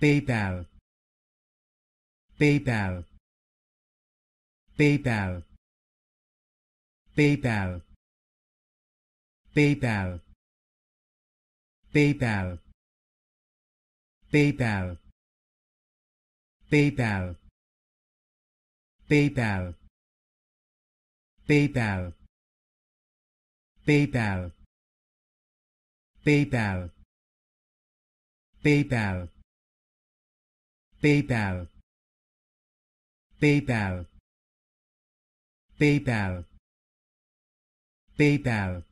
PayPal PayPal PayPal PayPal PayPal PayPal PayPal PayPal PayPal PayPal PayPal PayPal PayPal PayPal PayPal PayPal PayPal